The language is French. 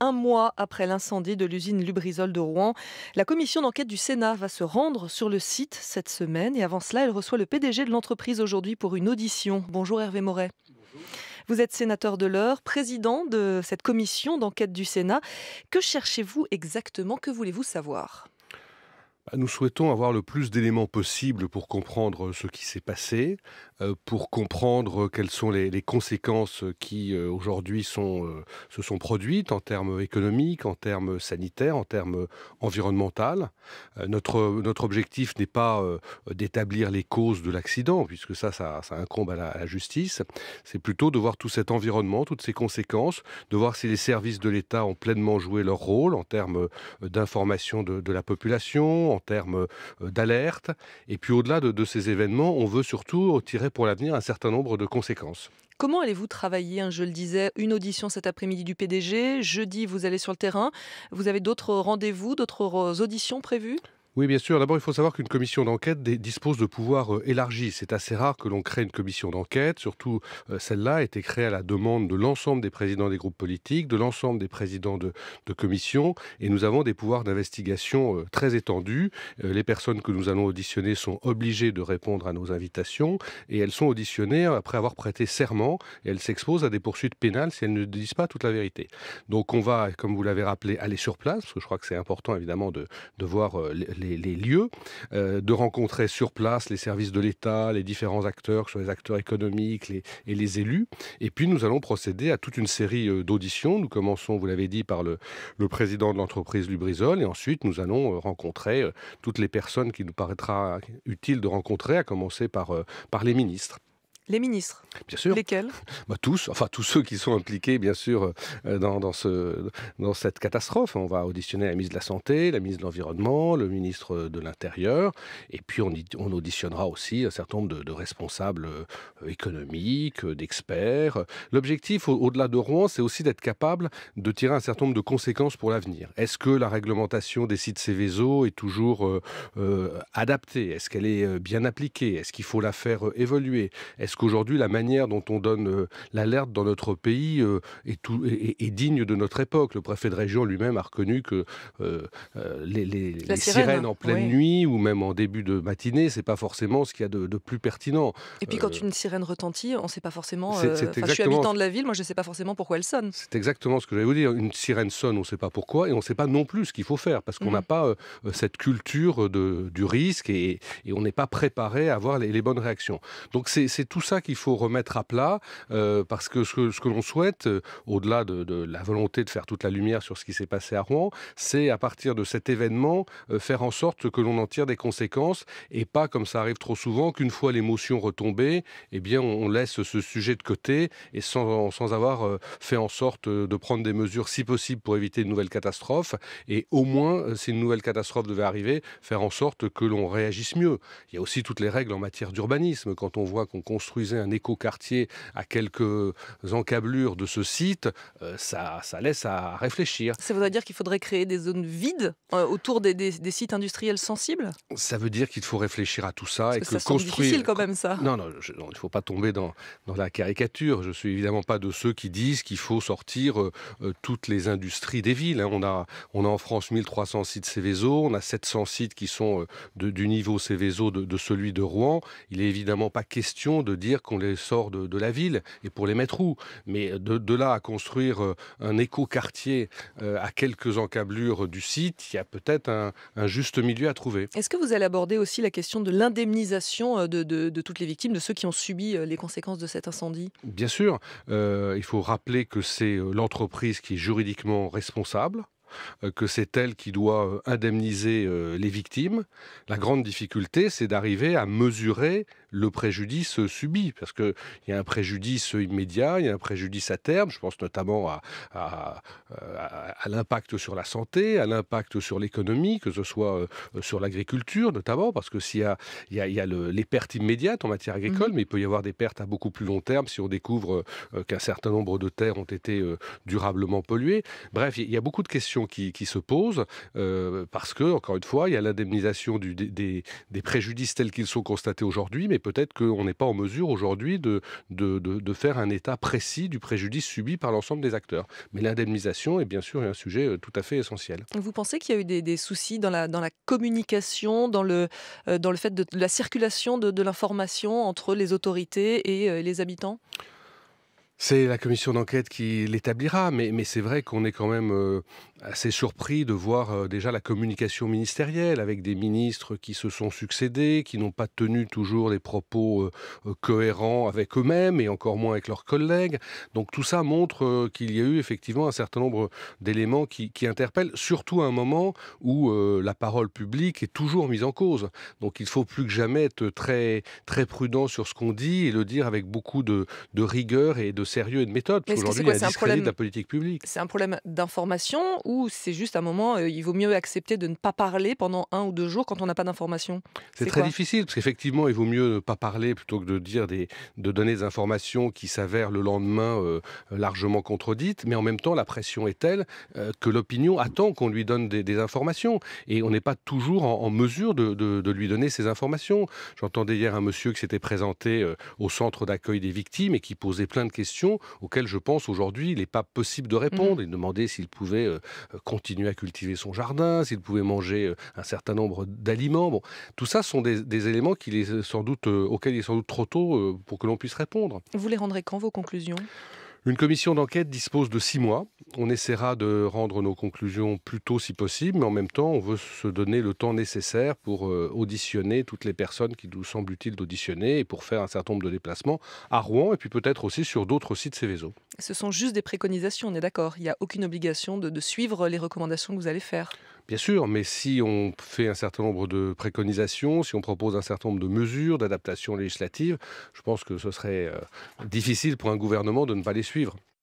un mois après l'incendie de l'usine Lubrizol de Rouen. La commission d'enquête du Sénat va se rendre sur le site cette semaine et avant cela, elle reçoit le PDG de l'entreprise aujourd'hui pour une audition. Bonjour Hervé Moret. Vous êtes sénateur de l'heure, président de cette commission d'enquête du Sénat. Que cherchez-vous exactement Que voulez-vous savoir bah, nous souhaitons avoir le plus d'éléments possibles pour comprendre ce qui s'est passé, euh, pour comprendre euh, quelles sont les, conséquences euh, qui aujourd'hui se sont produites en termes économiques, en termes sanitaires, en termes environnementaux. Notre, notre objectif n'est pas d'établir les causes de l'accident, puisque ça, ça, incombe à la, justice. C'est plutôt de voir tout cet environnement, toutes ces conséquences, de voir si les services de l'État ont pleinement joué leur rôle en termes d'information de, la population, en termes d'alerte. Et puis au-delà de ces événements, on veut surtout tirer pour l'avenir un certain nombre de conséquences. Comment allez-vous travailler hein, Je le disais, une audition cet après-midi du PDG. Jeudi, vous allez sur le terrain. Vous avez d'autres rendez-vous, d'autres auditions prévues oui, bien sûr. D'abord, il faut savoir qu'une commission d'enquête dispose de pouvoirs euh, élargis. C'est assez rare que l'on crée une commission d'enquête. Surtout, euh, celle-là a été créée à la demande de l'ensemble des présidents des groupes politiques, de l'ensemble des présidents de, commissions. Et nous avons des pouvoirs d'investigation euh, très étendus. Les personnes que nous allons auditionner sont obligées de répondre à nos invitations. Et elles sont auditionnées après avoir prêté serment. Et elles s'exposent à des poursuites pénales si elles ne disent pas toute la vérité. Donc, on va, comme vous l'avez rappelé, aller sur place, parce que je crois que c'est important, évidemment, de voir les les, lieux, euh, de rencontrer sur place les services de l'État, les différents acteurs, que ce soit les acteurs économiques et les élus. Et puis nous allons procéder à toute une série euh, d'auditions. Nous commençons, vous l'avez dit, par le, président de l'entreprise Lubrizol et ensuite nous allons euh, rencontrer toutes les personnes qui nous paraîtra utile de rencontrer, à commencer par les ministres. Les ministres Bien sûr. Lesquels bah, Tous, enfin tous ceux qui sont impliqués, bien sûr, euh, dans, ce, dans cette catastrophe. On va auditionner la ministre de la Santé, la ministre de l'Environnement, le ministre de l'Intérieur, et puis on, auditionnera aussi un certain nombre de, responsables euh, économiques, euh, d'experts. L'objectif, au-delà de Rouen, c'est aussi d'être capable de tirer un certain nombre de conséquences pour l'avenir. Est-ce que la réglementation des sites Céveso est toujours adaptée Est-ce qu'elle est bien appliquée Est-ce qu'il faut la faire évoluer Est-ce qu'aujourd'hui, la manière dont on donne euh, l'alerte dans notre pays euh, est, tout, est, digne de notre époque. Le préfet de région lui-même a reconnu que euh, les, sirènes en hein, pleine nuit ou même en début de matinée, c'est pas forcément ce qu'il y a de, plus pertinent. Et puis quand une sirène retentit, on ne sait pas forcément. Je suis habitant de la ville, moi je ne sais pas forcément pourquoi elle sonne. C'est exactement ce que j'allais vous dire. Une sirène sonne, on ne sait pas pourquoi et on ne sait pas non plus ce qu'il faut faire parce qu'on n'a mhm. pas cette culture de, du risque et, on n'est pas préparé à avoir les, les bonnes réactions. Donc c'est tout ça qu'il faut remettre à plat, euh, parce que ce que, ce que l'on souhaite, euh, au-delà de, la volonté de faire toute la lumière sur ce qui s'est passé à Rouen, c'est à partir de cet événement euh, faire en sorte que l'on en tire des conséquences et pas, comme ça arrive trop souvent, qu'une fois l'émotion retombée, eh bien, on laisse ce sujet de côté et sans, sans avoir fait en sorte de prendre des mesures si possible pour éviter une nouvelle catastrophe et au moins, si une nouvelle catastrophe devait arriver, faire en sorte que l'on réagisse mieux. Il y a aussi toutes les règles en matière d'urbanisme. Quand on voit qu'on construit construisez un écoquartier à quelques encablures de ce site, euh, ça, laisse à réfléchir. Ça veut dire qu'il faudrait créer des zones vides euh, autour des, sites industriels sensibles Ça veut dire qu'il faut réfléchir à tout ça et que, construire. difficile quand même ça. Non, non, il ne faut pas tomber dans, la caricature. Je suis évidemment pas de ceux qui disent qu'il faut sortir euh, toutes les industries des villes. Hein. On a, on a en France 1300 sites Céveso, on a 700 sites qui sont du niveau Céveso de, celui de Rouen. Il n'est évidemment pas question de dire dire qu'on les sort de, la ville et pour les mettre où Mais de, là à construire euh, un éco-quartier euh, à quelques encablures du site, il y a peut-être un, juste milieu à trouver. Est-ce que vous allez aborder aussi la question de l'indemnisation euh, de, toutes les victimes, de ceux qui ont subi les conséquences de cet incendie Bien sûr, il faut rappeler que c'est l'entreprise qui est juridiquement responsable euh, que c'est elle qui doit euh, indemniser euh, les victimes. La grande difficulté, c'est d'arriver à mesurer le préjudice subi, parce qu'il y a un préjudice immédiat, il y a un préjudice à terme, je pense notamment à, l'impact sur la santé, à l'impact sur l'économie, que ce soit sur l'agriculture notamment, parce que s'il y a, il y a, les pertes immédiates en matière agricole, mmh. mais il peut y avoir des pertes à beaucoup plus long terme si on découvre qu'un certain nombre de terres ont été durablement polluées. Bref, il y a beaucoup de questions qui, se pose, euh, parce que, encore une fois, il y a l'indemnisation des, des, préjudices tels qu'ils sont constatés aujourd'hui, mais peut-être qu'on n'est pas en mesure aujourd'hui de, de, faire un état précis du préjudice subi par l'ensemble des acteurs. Mais l'indemnisation est bien sûr un sujet euh, tout à fait essentiel. Vous pensez qu'il y a eu des, soucis dans la, dans la, communication, dans le, euh, dans le fait de, la circulation de, l'information entre les autorités et les habitants c'est la commission d'enquête qui l'établira, mais, c'est vrai qu'on est quand même euh, assez surpris de voir euh, déjà la communication ministérielle avec des ministres qui se sont succédés, qui n'ont pas tenu toujours des propos euh, cohérents avec eux-mêmes et encore moins avec leurs collègues. Donc tout ça montre qu'il y a eu effectivement un certain nombre d'éléments qui, interpellent, surtout à un moment où la parole publique est toujours mise en cause. Donc il faut plus que jamais être très, très prudent sur ce qu'on dit et le dire avec beaucoup de, de rigueur et de sérieux et de méthode. Parce qu'aujourd'hui, a un de la politique publique. C'est un problème d'information ou c'est juste un moment, euh, il vaut mieux accepter de ne pas parler pendant un ou deux jours quand on n'a pas d'information C'est très difficile, parce qu'effectivement, il vaut mieux ne pas parler plutôt que de, dire des, de donner des informations qui s'avèrent le lendemain euh, largement contredites. Mais en même temps, la pression est telle euh, que l'opinion attend qu'on lui donne des, informations. Et on n'est pas toujours en, mesure de, lui donner ces informations. J'entendais hier un monsieur qui s'était présenté au centre d'accueil des victimes et qui posait plein de questions auxquelles je pense aujourd'hui il n'est pas possible de répondre. Il mmh. demandait s'il pouvait euh, euh, continuer à cultiver son jardin, s'il pouvait manger euh, un certain nombre d'aliments. Bon, tout ça sont des, éléments sans doute, auxquels il est sans doute trop tôt pour que l'on puisse répondre. Vous les rendrez quand vos conclusions une commission d'enquête dispose de six mois. On essaiera de rendre nos conclusions plus tôt si possible, mais en même temps, on veut se donner le temps nécessaire pour euh, auditionner toutes les personnes qui nous semblent utiles d'auditionner et pour faire un certain nombre de déplacements à Rouen et puis peut-être aussi sur d'autres sites Céveso. Ce sont juste des préconisations, on est d'accord. Il n'y a aucune obligation de suivre les recommandations que vous allez faire. Bien sûr, mais si on fait un certain nombre de préconisations, si on propose un certain nombre de mesures d'adaptation législative, je pense que ce serait euh, difficile pour un gouvernement de ne pas les suivre.